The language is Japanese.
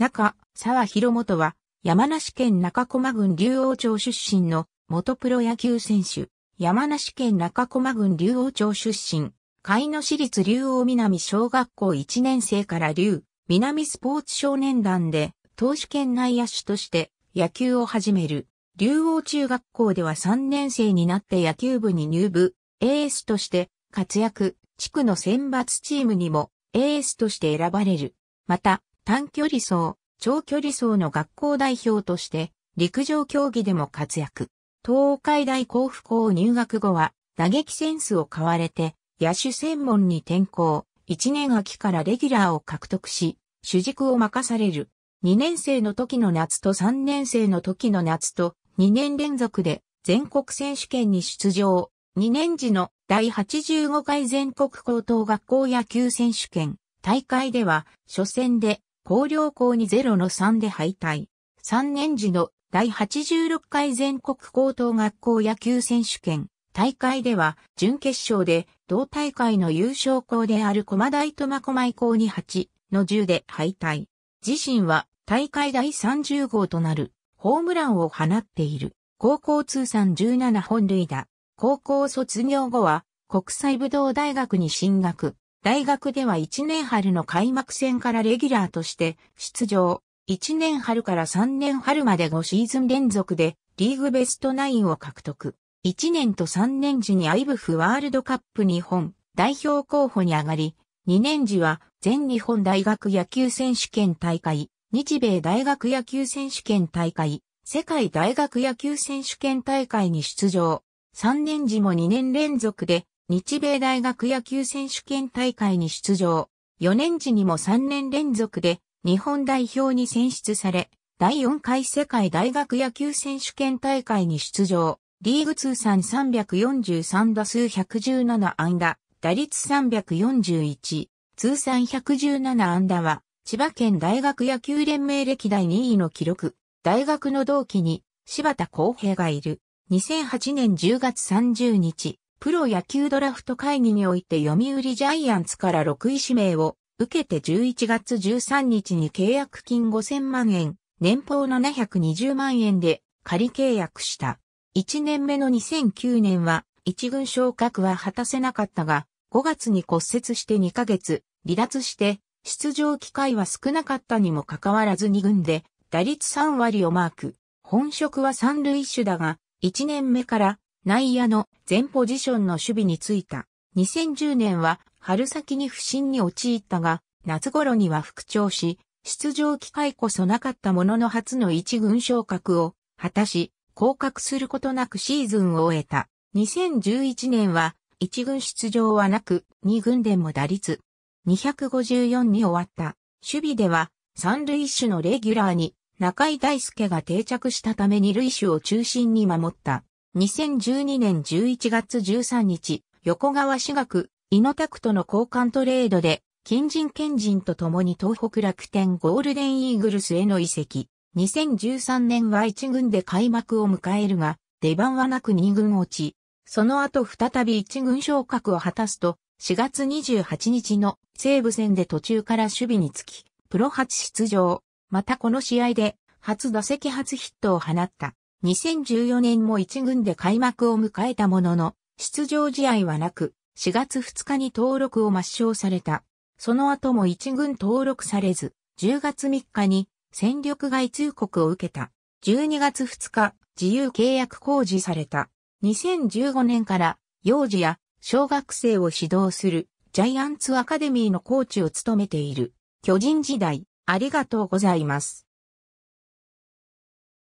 中、沢広元は、山梨県中駒郡竜王町出身の元プロ野球選手。山梨県中駒郡竜王町出身。海野市立竜王南小学校1年生から竜、南スポーツ少年団で、投手県内野手として野球を始める。竜王中学校では3年生になって野球部に入部、エースとして活躍、地区の選抜チームにもエースとして選ばれる。また、短距離走、長距離走の学校代表として陸上競技でも活躍。東海大甲府校入学後は打撃センスを買われて野手専門に転校。1年秋からレギュラーを獲得し、主軸を任される。2年生の時の夏と3年生の時の夏と2年連続で全国選手権に出場。2年時の第85回全国高等学校野球選手権大会では初戦で高陵校に0の3で敗退。3年時の第86回全国高等学校野球選手権大会では準決勝で同大会の優勝校である駒大苫小牧校に8の10で敗退。自身は大会第30号となるホームランを放っている。高校通算17本塁打。高校卒業後は国際武道大学に進学。大学では1年春の開幕戦からレギュラーとして出場。1年春から3年春まで5シーズン連続でリーグベスト9を獲得。1年と3年時に IBF ワールドカップ日本代表候補に上がり、2年時は全日本大学野球選手権大会、日米大学野球選手権大会、世界大学野球選手権大会に出場。3年時も2年連続で日米大学野球選手権大会に出場。4年時にも3年連続で日本代表に選出され、第4回世界大学野球選手権大会に出場。リーグ通算343打数117安打、打率341、通算117安打は、千葉県大学野球連盟歴代2位の記録。大学の同期に柴田公平がいる。2008年10月30日、プロ野球ドラフト会議において読売ジャイアンツから6位指名を受けて11月13日に契約金5000万円、年俸720万円で仮契約した。1年目の2009年は1軍昇格は果たせなかったが、5月に骨折して2ヶ月、離脱して、出場機会は少なかったにもかかわらず2軍で、打率3割をマーク。本職は三塁手だが、1年目から内野の全ポジションの守備についた。2010年は春先に不振に陥ったが、夏頃には復調し、出場機会こそなかったものの初の一軍昇格を果たし、降格することなくシーズンを終えた。2011年は一軍出場はなく、二軍でも打率254に終わった。守備では三塁手のレギュラーに中井大輔が定着したために塁手を中心に守った。2012年11月13日、横川私学、イノタクとの交換トレードで、近人賢人と共に東北楽天ゴールデンイーグルスへの移籍。2013年は1軍で開幕を迎えるが、出番はなく2軍落ち。その後再び1軍昇格を果たすと、4月28日の西武戦で途中から守備につき、プロ初出場。またこの試合で、初打席初ヒットを放った。2014年も1軍で開幕を迎えたものの、出場試合はなく、4月2日に登録を抹消された。その後も1軍登録されず、10月3日に戦力外通告を受けた。12月2日、自由契約公示された。2015年から幼児や小学生を指導するジャイアンツアカデミーのコーチを務めている。巨人時代、ありがとうございます。